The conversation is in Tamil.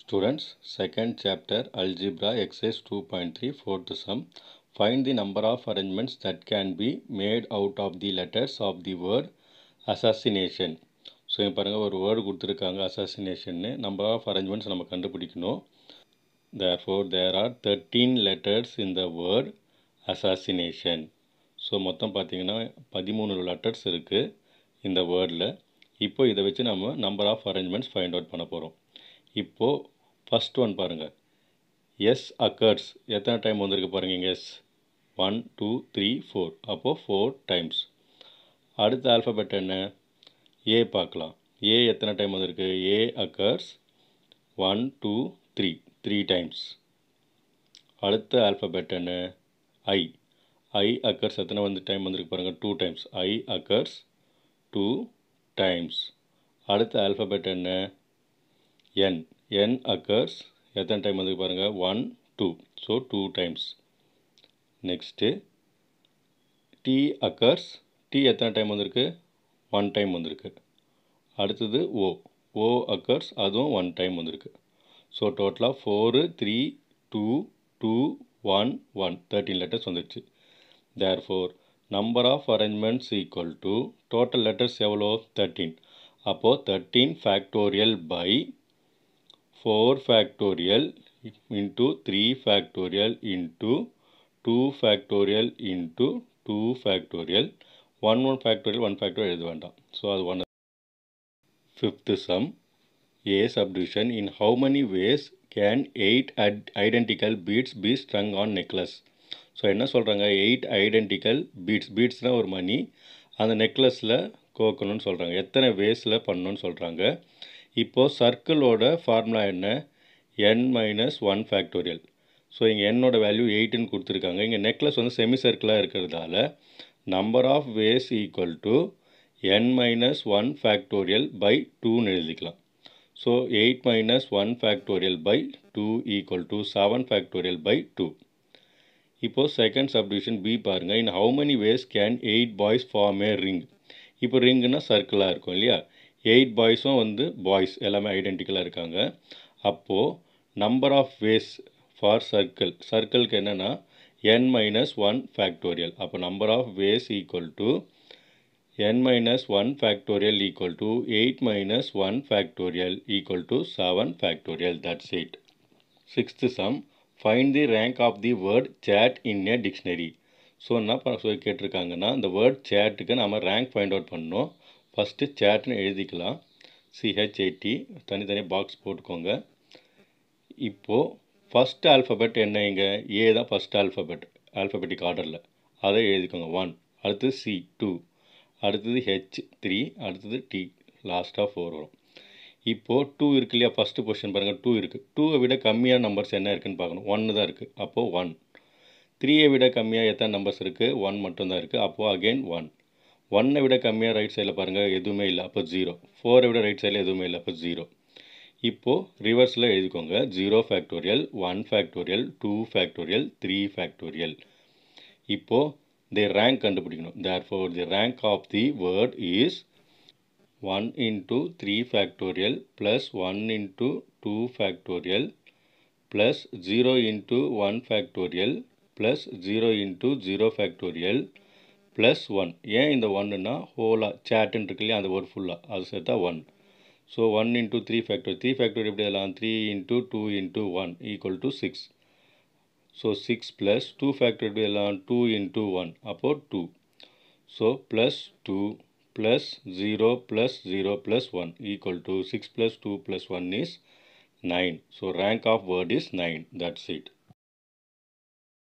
second Students, second chapter two exercise three fourth sum Find the number of arrangements that can be made out of the letters of the word assassination so இங்கே பாருங்கள் ஒரு வேர்டு கொடுத்துருக்காங்க அசாசினேஷன்னு நம்பர் ஆஃப் அரேஞ்ச்மெண்ட்ஸ் நம்ம கண்டுபிடிக்கணும் therefore there are thirteen letters in the word assassination so மொத்தம் பார்த்தீங்கன்னா பதிமூணு லெட்டர்ஸ் இருக்குது இந்த வேர்டில் இப்போ இதை வச்சு நம்ம number of arrangements find out பண்ண போகிறோம் இப்போது ஃபஸ்ட் ஒன் பாருங்கள் எஸ் அக்கர்ஸ் எத்தனை டைம் வந்திருக்கு பாருங்கள் S one two three four அப்போது ஃபோர் டைம்ஸ் அடுத்த ஆல்ஃபபெட் என்ன ஏ பார்க்கலாம் ஏ எத்தனை டைம் வந்திருக்கு A occurs one two three three times அடுத்த ஆல்ஃபபெட் என்ன ஐ ஐ அக்கர்ஸ் எத்தனை வந்து டைம் வந்திருக்கு பாருங்கள் two times I occurs two times அடுத்த ஆல்ஃபபெட் என்ன என் என் அக்கர்ஸ் எத்தனை டைம் வந்து பாருங்கள் one two so two times next T occurs T எத்தனை டைம் வந்திருக்கு ஒன் டைம் வந்திருக்கு அடுத்தது ஓ ஓ அக்கர்ஸ் அதுவும் ஒன் டைம் வந்திருக்கு ஸோ டோட்டலாக four three two two one one thirteen letters வந்துடுச்சு therefore number of arrangements equal to total letters எவ்வளோ தேர்ட்டீன் அப்போது thirteen factorial by 4 factorial into 3 factorial into 2 factorial into 2 factorial 1 1 factorial 1 factorial எழுத வேண்டாம் ஸோ அது one fifth sum A subdivision in how many ways can eight at identical beads be strung on necklace so என்ன சொல்கிறாங்க எயிட் ஐடென்டிக்கல் பீட்ஸ் பீட்ஸ்னால் ஒரு மணி அந்த நெக்லஸில் கோக்கணும்னு சொல்கிறாங்க எத்தனை வேஸில் பண்ணணும்னு சொல்கிறாங்க இப்போது சர்க்கிளோட ஃபார்முலா என்ன N minus one factorial so இங்கே என்னோடய வேல்யூ எயிட்டுன்னு கொடுத்துருக்காங்க இங்கே நெக்லஸ் வந்து செமி சர்க்கிளாக இருக்கிறதால number of ways equal to N minus one factorial by டூன்னு எழுதிக்கலாம் so eight minus one factorial by two equal to seven factorial by two இப்போது செகண்ட் சப்டிவிஷன் பி பாருங்கள் in how many ways can eight boys form a ring இப்போ ரிங்குன்னா சர்க்கிளாக இருக்கும் இல்லையா எயிட் பாய்ஸும் வந்து பாய்ஸ் எல்லாமே ஐடென்டிக்கலாக இருக்காங்க அப்போது number of ways for circle சர்க்கிளுக்கு என்னென்னா என் மைனஸ் ஒன் ஃபேக்டோரியல் அப்போ number of ways equal to N minus one factorial equal to eight minus one factorial equal to seven factorial that's it sixth sum find the rank of the word chat in a dictionary so என்ன சொல்லி கேட்டிருக்காங்கன்னா இந்த வேர்ட் சேட்டுக்கு நம்ம ரேங்க் ஃபைண்ட் அவுட் பண்ணோம் ஃபஸ்ட்டு சேட்னு எழுதிக்கலாம் சிஹெச்ஏடி தனித்தனியாக பாக்ஸ் போட்டுக்கோங்க இப்போது ஃபஸ்ட் ஆல்ஃபபெட் என்ன இங்கே ஏ தான் ஃபஸ்ட் ஆல்ஃபபெட் ஆல்ஃபபெட்டிக் ஆர்டரில் அதை எழுதிக்கோங்க ஒன் அடுத்தது சி டூ அடுத்தது ஹெச் த்ரீ அடுத்தது டி லாஸ்ட்டாக ஃபோர் வரும் இப்போது டூ இருக்கு இல்லையா ஃபஸ்ட்டு பொசிஷன் பாருங்கள் டூ இருக்குது டூவை விட கம்மியான நம்பர்ஸ் என்ன இருக்குதுன்னு பார்க்கணும் ஒன்று தான் இருக்குது அப்போது ஒன் த்ரீயை விட கம்மியாக எத்தனை நம்பர்ஸ் இருக்குது ஒன் மட்டும்தான் இருக்குது அப்போது அகெயின் ஒன் ஒன்னை விட கம்மியாக ரைட் சைடில் பாருங்கள் எதுவுமே இல்லை அப்போ ஜீரோ ஃபோரை விட ரைட் சைடில் எதுவுமே இல்லை அப்போ ஜீரோ இப்போது ரிவர்ஸில் எழுதிக்கோங்க zero factorial one factorial two factorial three factorial இப்போது தி ரேங்க் கண்டுபிடிக்கணும் therefore the rank of the word is one into three factorial plus one into two factorial plus zero into one factorial plus zero into zero factorial plus one ஏன் இந்த ஒன்றுனா ஹோலாக சேட்டுன்னு இருக்கு இல்லையா அந்த ஒரு ஃபுல்லாக அது சேர்த்தா one so one into three factor three factor எப்படி எல்லாம் three into two into one equal to six so six plus two factor எப்படி எல்லாம் டூ இன்ட்டு ஒன் அப்போது two so plus two plus zero plus zero plus one equal to six plus two plus one is nine so rank of word is nine that's it